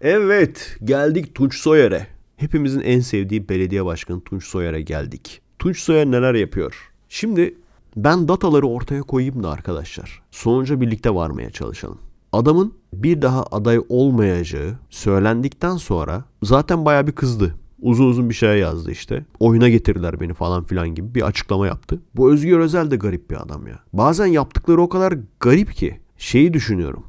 Evet, geldik Tunç Soyer'e. Hepimizin en sevdiği belediye başkanı Tunç Soyer'e geldik. Tunç Soyer neler yapıyor? Şimdi ben dataları ortaya koyayım da arkadaşlar. Sonuca birlikte varmaya çalışalım. Adamın bir daha aday olmayacağı söylendikten sonra zaten baya bir kızdı. Uzun uzun bir şey yazdı işte. Oyuna getirdiler beni falan filan gibi bir açıklama yaptı. Bu Özgür Özel de garip bir adam ya. Bazen yaptıkları o kadar garip ki şeyi düşünüyorum.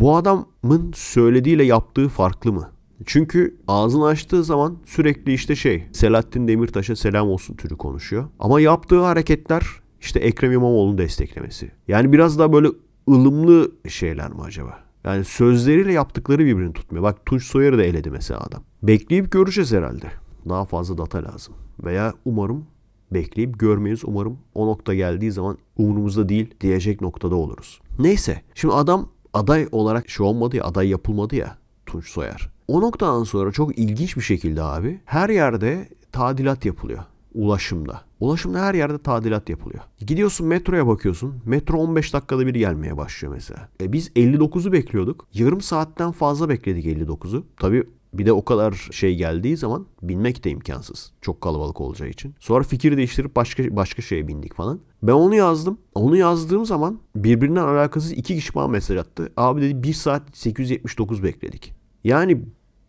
Bu adamın söylediğiyle yaptığı farklı mı? Çünkü ağzını açtığı zaman sürekli işte şey Selahattin Demirtaş'a selam olsun türü konuşuyor. Ama yaptığı hareketler işte Ekrem İmamoğlu'nu desteklemesi. Yani biraz daha böyle ılımlı şeyler mi acaba? Yani sözleriyle yaptıkları birbirini tutmuyor. Bak Tunç Soyer'i de eledi mesela adam. Bekleyip göreceğiz herhalde. Daha fazla data lazım. Veya umarım bekleyip görmeyiz. Umarım o nokta geldiği zaman umurumuzda değil diyecek noktada oluruz. Neyse. Şimdi adam aday olarak şey olmadı ya, aday yapılmadı ya Tunç Soyer. O noktadan sonra çok ilginç bir şekilde abi her yerde tadilat yapılıyor ulaşımda. Ulaşımda her yerde tadilat yapılıyor. Gidiyorsun metroya bakıyorsun. Metro 15 dakikada bir gelmeye başlıyor mesela. E biz 59'u bekliyorduk. Yarım saatten fazla bekledik 59'u. Tabii bir de o kadar şey geldiği zaman binmek de imkansız. Çok kalabalık olacağı için. Sonra fikir değiştirip başka başka şeye bindik falan. Ben onu yazdım. Onu yazdığım zaman birbirinden alakasız iki kişi bana mesaj attı. Abi dedi 1 saat 879 bekledik. Yani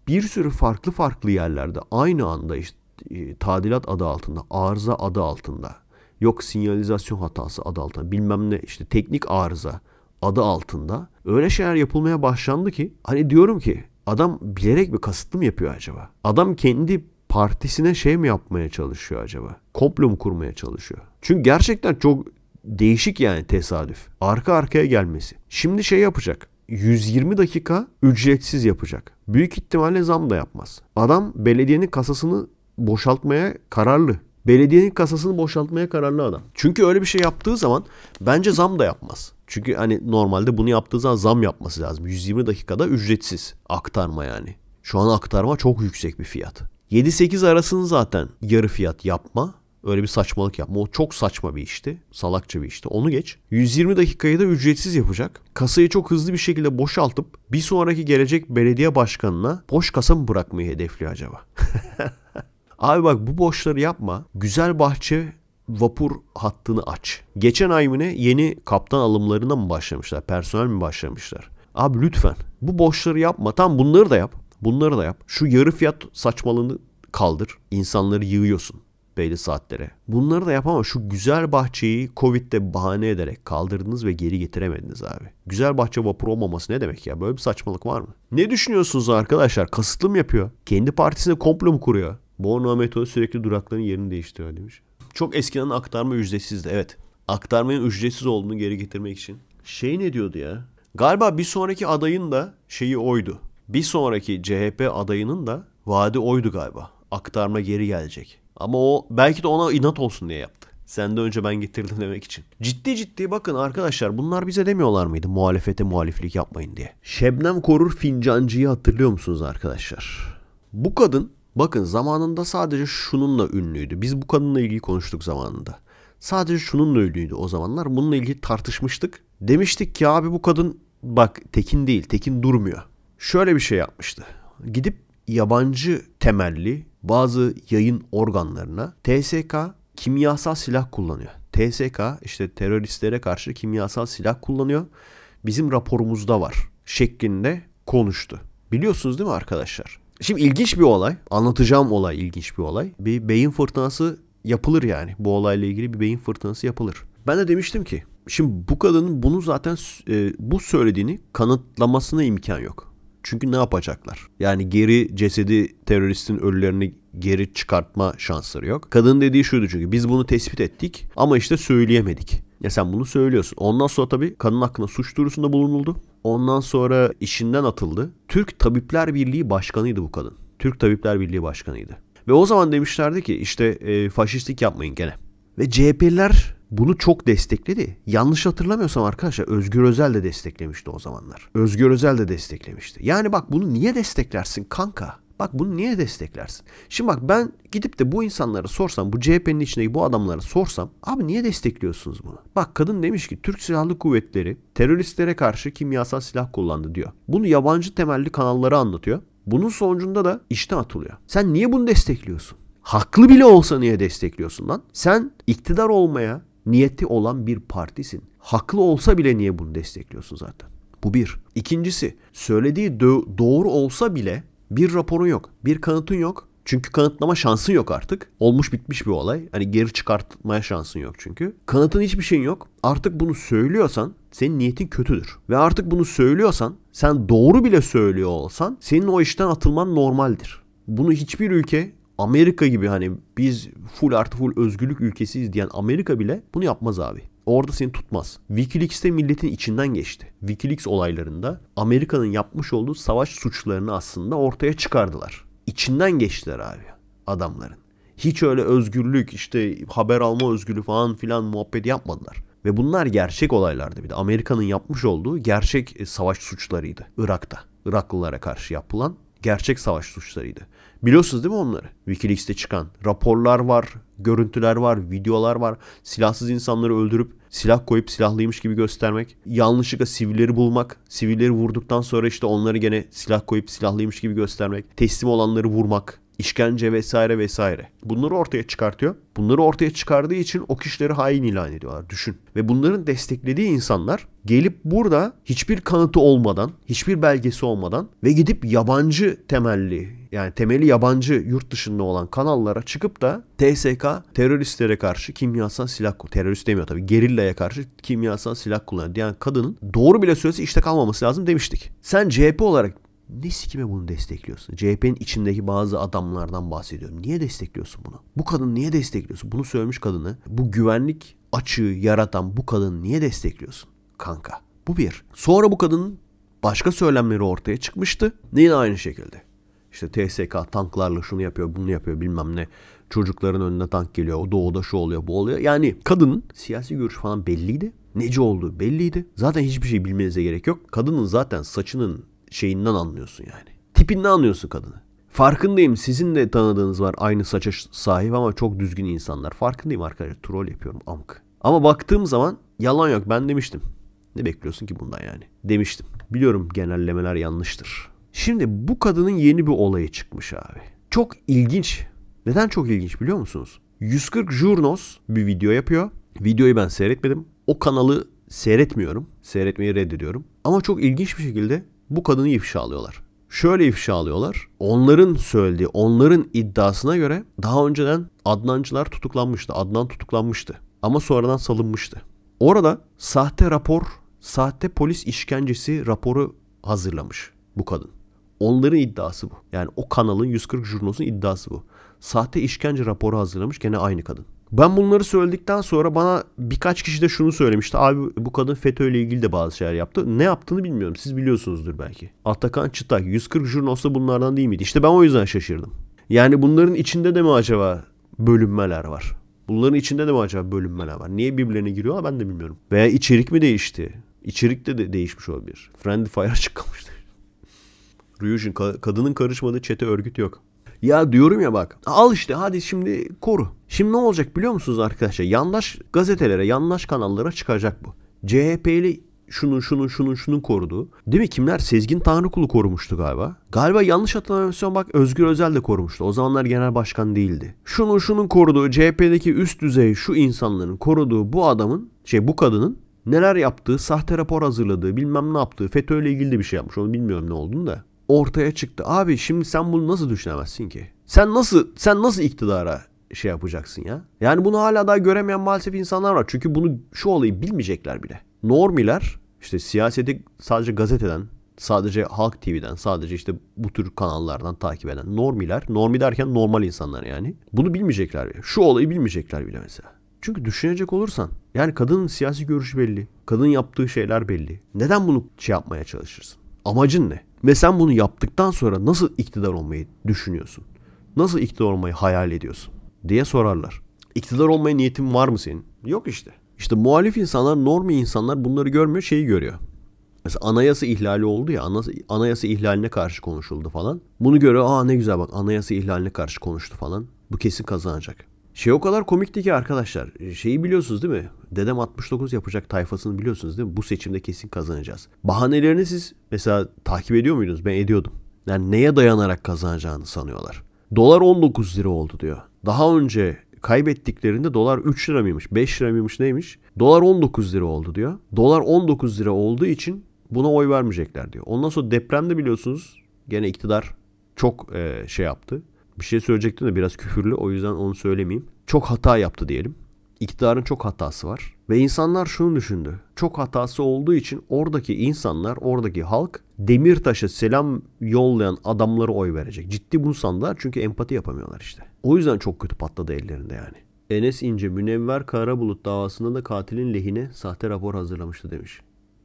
bir sürü farklı farklı yerlerde aynı anda işte e, tadilat adı altında, arıza adı altında, yok sinyalizasyon hatası adı altında, bilmem ne işte teknik arıza adı altında öyle şeyler yapılmaya başlandı ki hani diyorum ki Adam bilerek mi kasıtlı mı yapıyor acaba? Adam kendi partisine şey mi yapmaya çalışıyor acaba? Komplo mu kurmaya çalışıyor? Çünkü gerçekten çok değişik yani tesadüf. Arka arkaya gelmesi. Şimdi şey yapacak. 120 dakika ücretsiz yapacak. Büyük ihtimalle zam da yapmaz. Adam belediyenin kasasını boşaltmaya kararlı. Belediyenin kasasını boşaltmaya kararlı adam. Çünkü öyle bir şey yaptığı zaman bence zam da yapmaz. Çünkü hani normalde bunu yaptığı zaman zam yapması lazım. 120 dakikada ücretsiz aktarma yani. Şu an aktarma çok yüksek bir fiyat. 7-8 arasını zaten yarı fiyat yapma. Öyle bir saçmalık yapma. O çok saçma bir işti. Salakça bir işti. Onu geç. 120 dakikayı da ücretsiz yapacak. Kasayı çok hızlı bir şekilde boşaltıp bir sonraki gelecek belediye başkanına boş kasa mı bırakmayı hedefliyor acaba? Abi bak bu boşları yapma. Güzel bahçe vapur hattını aç. Geçen ay mı ne yeni kaptan alımlarına mı başlamışlar? Personel mi başlamışlar? Abi lütfen bu boşları yapma. Tam bunları da yap. Bunları da yap. Şu yarı fiyat saçmalığını kaldır. İnsanları yığıyorsun belli saatlere. Bunları da yap ama şu güzel bahçeyi Covid'de bahane ederek kaldırdınız ve geri getiremediniz abi. Güzel bahçe vapur olmaması ne demek ya? Böyle bir saçmalık var mı? Ne düşünüyorsunuz arkadaşlar? Kasıtlı mı yapıyor? Kendi partisine komplo mu kuruyor? Bornova metodu sürekli durakların yerini değiştiriyor demiş. Çok eskiden aktarma ücretsizdi evet. Aktarmanın ücretsiz olduğunu geri getirmek için. Şey ne diyordu ya? Galiba bir sonraki adayın da şeyi oydu. Bir sonraki CHP adayının da vaadi oydu galiba. Aktarma geri gelecek. Ama o belki de ona inat olsun diye yaptı. Sen de önce ben getirdim demek için. Ciddi ciddi bakın arkadaşlar bunlar bize demiyorlar mıydı muhalefete muhaliflik yapmayın diye. Şebnem Korur Fincancı'yı hatırlıyor musunuz arkadaşlar? Bu kadın Bakın zamanında sadece şununla ünlüydü. Biz bu kadınla ilgili konuştuk zamanında. Sadece şununla ünlüydü o zamanlar. Bununla ilgili tartışmıştık. Demiştik ki abi bu kadın bak Tekin değil. Tekin durmuyor. Şöyle bir şey yapmıştı. Gidip yabancı temelli bazı yayın organlarına TSK kimyasal silah kullanıyor. TSK işte teröristlere karşı kimyasal silah kullanıyor. Bizim raporumuzda var şeklinde konuştu. Biliyorsunuz değil mi arkadaşlar? Şimdi ilginç bir olay. Anlatacağım olay ilginç bir olay. Bir beyin fırtınası yapılır yani. Bu olayla ilgili bir beyin fırtınası yapılır. Ben de demiştim ki şimdi bu kadının bunu zaten e, bu söylediğini kanıtlamasına imkan yok. Çünkü ne yapacaklar? Yani geri cesedi teröristin ölülerini geri çıkartma şansları yok. Kadın dediği şuydu çünkü biz bunu tespit ettik ama işte söyleyemedik. Ya sen bunu söylüyorsun. Ondan sonra tabii kadın hakkında suç duyurusunda bulunuldu. Ondan sonra işinden atıldı. Türk Tabipler Birliği Başkanıydı bu kadın. Türk Tabipler Birliği Başkanıydı. Ve o zaman demişlerdi ki işte e, faşistlik yapmayın gene. Ve CHP'liler bunu çok destekledi. Yanlış hatırlamıyorsam arkadaşlar Özgür Özel de desteklemişti o zamanlar. Özgür Özel de desteklemişti. Yani bak bunu niye desteklersin kanka? Bak bunu niye desteklersin? Şimdi bak ben gidip de bu insanlara sorsam, bu CHP'nin içindeki bu adamlara sorsam, abi niye destekliyorsunuz bunu? Bak kadın demiş ki Türk Silahlı Kuvvetleri teröristlere karşı kimyasal silah kullandı diyor. Bunu yabancı temelli kanallara anlatıyor. Bunun sonucunda da işten atılıyor. Sen niye bunu destekliyorsun? Haklı bile olsa niye destekliyorsun lan? Sen iktidar olmaya niyeti olan bir partisin. Haklı olsa bile niye bunu destekliyorsun zaten? Bu bir. İkincisi söylediği do- doğru olsa bile bir raporun yok. Bir kanıtın yok. Çünkü kanıtlama şansın yok artık. Olmuş bitmiş bir olay. Hani geri çıkartmaya şansın yok çünkü. Kanıtın hiçbir şeyin yok. Artık bunu söylüyorsan senin niyetin kötüdür. Ve artık bunu söylüyorsan sen doğru bile söylüyor olsan senin o işten atılman normaldir. Bunu hiçbir ülke Amerika gibi hani biz full artı full özgürlük ülkesiyiz diyen Amerika bile bunu yapmaz abi orada seni tutmaz. Wikileaks'te milletin içinden geçti. Wikileaks olaylarında Amerika'nın yapmış olduğu savaş suçlarını aslında ortaya çıkardılar. İçinden geçtiler abi adamların. Hiç öyle özgürlük işte haber alma özgürlüğü falan filan muhabbet yapmadılar. Ve bunlar gerçek olaylardı bir de. Amerika'nın yapmış olduğu gerçek e, savaş suçlarıydı Irak'ta. Iraklılara karşı yapılan gerçek savaş suçlarıydı. Biliyorsunuz değil mi onları? Wikileaks'te çıkan raporlar var, görüntüler var, videolar var. Silahsız insanları öldürüp silah koyup silahlıymış gibi göstermek. Yanlışlıkla sivilleri bulmak. Sivilleri vurduktan sonra işte onları gene silah koyup silahlıymış gibi göstermek. Teslim olanları vurmak işkence vesaire vesaire. Bunları ortaya çıkartıyor. Bunları ortaya çıkardığı için o kişileri hain ilan ediyorlar. Düşün. Ve bunların desteklediği insanlar gelip burada hiçbir kanıtı olmadan, hiçbir belgesi olmadan ve gidip yabancı temelli yani temeli yabancı yurt dışında olan kanallara çıkıp da TSK teröristlere karşı kimyasal silah terörist demiyor tabii gerillaya karşı kimyasal silah kullanan diyen kadının doğru bile söylese işte kalmaması lazım demiştik. Sen CHP olarak ne sikime bunu destekliyorsun? CHP'nin içindeki bazı adamlardan bahsediyorum. Niye destekliyorsun bunu? Bu kadın niye destekliyorsun? Bunu söylemiş kadını. Bu güvenlik açığı yaratan bu kadını niye destekliyorsun? Kanka. Bu bir. Sonra bu kadının başka söylemleri ortaya çıkmıştı. Yine aynı şekilde. İşte TSK tanklarla şunu yapıyor bunu yapıyor bilmem ne. Çocukların önüne tank geliyor. O doğuda şu oluyor bu oluyor. Yani kadının siyasi görüş falan belliydi. Neci olduğu belliydi. Zaten hiçbir şey bilmenize gerek yok. Kadının zaten saçının şeyinden anlıyorsun yani. Tipinden anlıyorsun kadını. Farkındayım sizin de tanıdığınız var aynı saça sahip ama çok düzgün insanlar. Farkındayım arkadaşlar troll yapıyorum amk. Ama baktığım zaman yalan yok ben demiştim. Ne bekliyorsun ki bundan yani? Demiştim. Biliyorum genellemeler yanlıştır. Şimdi bu kadının yeni bir olayı çıkmış abi. Çok ilginç. Neden çok ilginç biliyor musunuz? 140 Jurnos bir video yapıyor. Videoyu ben seyretmedim. O kanalı seyretmiyorum. Seyretmeyi reddediyorum. Ama çok ilginç bir şekilde bu kadını ifşa alıyorlar. Şöyle ifşa alıyorlar. Onların söylediği, onların iddiasına göre daha önceden Adnancılar tutuklanmıştı. Adnan tutuklanmıştı ama sonradan salınmıştı. Orada sahte rapor, sahte polis işkencesi raporu hazırlamış bu kadın. Onların iddiası bu. Yani o kanalın 140 jurnosun iddiası bu. Sahte işkence raporu hazırlamış gene aynı kadın. Ben bunları söyledikten sonra bana birkaç kişi de şunu söylemişti. Abi bu kadın FETÖ ile ilgili de bazı şeyler yaptı. Ne yaptığını bilmiyorum. Siz biliyorsunuzdur belki. Atakan Çıtak 140 Jurnos'ta bunlardan değil miydi? İşte ben o yüzden şaşırdım. Yani bunların içinde de mi acaba bölünmeler var? Bunların içinde de mi acaba bölünmeler var? Niye birbirlerine giriyorlar ben de bilmiyorum. Veya içerik mi değişti? İçerik de, de değişmiş olabilir. Friendly Fire açıklamıştır. Ryujin kadının karışmadığı çete örgüt yok. Ya diyorum ya bak al işte hadi şimdi koru. Şimdi ne olacak biliyor musunuz arkadaşlar? Yandaş gazetelere, yandaş kanallara çıkacak bu. CHP'li şunun şunun şunun şunun korudu. Değil mi kimler? Sezgin Tanrıkulu korumuştu galiba. Galiba yanlış hatırlamıyorsam bak Özgür Özel de korumuştu. O zamanlar genel başkan değildi. Şunun şunun koruduğu CHP'deki üst düzey şu insanların koruduğu bu adamın şey bu kadının neler yaptığı, sahte rapor hazırladığı, bilmem ne yaptığı, FETÖ ile ilgili de bir şey yapmış. Onu bilmiyorum ne olduğunu da ortaya çıktı. Abi şimdi sen bunu nasıl düşünemezsin ki? Sen nasıl sen nasıl iktidara şey yapacaksın ya? Yani bunu hala daha göremeyen maalesef insanlar var. Çünkü bunu şu olayı bilmeyecekler bile. Normiler işte siyaseti sadece gazeteden, sadece Halk TV'den, sadece işte bu tür kanallardan takip eden normiler, normi derken normal insanlar yani. Bunu bilmeyecekler bile. Şu olayı bilmeyecekler bile mesela. Çünkü düşünecek olursan yani kadının siyasi görüşü belli. Kadın yaptığı şeyler belli. Neden bunu şey yapmaya çalışırsın? Amacın ne? Ve sen bunu yaptıktan sonra nasıl iktidar olmayı düşünüyorsun? Nasıl iktidar olmayı hayal ediyorsun? Diye sorarlar. İktidar olmaya niyetin var mı senin? Yok işte. İşte muhalif insanlar, normi insanlar bunları görmüyor, şeyi görüyor. Mesela anayasa ihlali oldu ya anayasa, ihlaline karşı konuşuldu falan. Bunu göre aa ne güzel bak anayasa ihlaline karşı konuştu falan. Bu kesin kazanacak. Şey o kadar komikti ki arkadaşlar. Şeyi biliyorsunuz değil mi? Dedem 69 yapacak tayfasını biliyorsunuz değil mi? Bu seçimde kesin kazanacağız. Bahanelerini siz mesela takip ediyor muydunuz? Ben ediyordum. Yani neye dayanarak kazanacağını sanıyorlar. Dolar 19 lira oldu diyor. Daha önce kaybettiklerinde dolar 3 lira mıymış, 5 lira mıymış neymiş? Dolar 19 lira oldu diyor. Dolar 19 lira olduğu için buna oy vermeyecekler diyor. Ondan sonra depremde biliyorsunuz gene iktidar çok e, şey yaptı bir şey söyleyecektim de biraz küfürlü o yüzden onu söylemeyeyim. Çok hata yaptı diyelim. İktidarın çok hatası var. Ve insanlar şunu düşündü. Çok hatası olduğu için oradaki insanlar, oradaki halk Demirtaş'a selam yollayan adamları oy verecek. Ciddi bunu sandılar çünkü empati yapamıyorlar işte. O yüzden çok kötü patladı ellerinde yani. Enes İnce Münevver Karabulut davasında da katilin lehine sahte rapor hazırlamıştı demiş.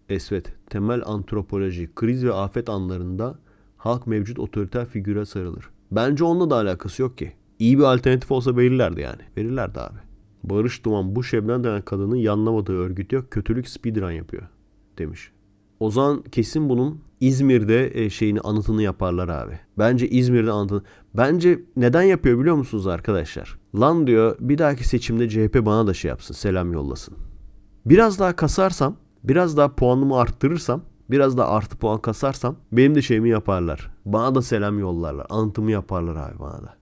Esvet, temel antropoloji, kriz ve afet anlarında halk mevcut otoriter figüre sarılır. Bence onunla da alakası yok ki. İyi bir alternatif olsa verirlerdi yani. Verirlerdi abi. Barış Duman bu Şebnem denen kadının yanlamadığı örgüt yok. Kötülük speedrun yapıyor demiş. Ozan kesin bunun İzmir'de e, şeyini anıtını yaparlar abi. Bence İzmir'de anıtını. Bence neden yapıyor biliyor musunuz arkadaşlar? Lan diyor bir dahaki seçimde CHP bana da şey yapsın selam yollasın. Biraz daha kasarsam biraz daha puanımı arttırırsam biraz da artı puan kasarsam benim de şeyimi yaparlar. Bana da selam yollarlar. Antımı yaparlar abi bana da.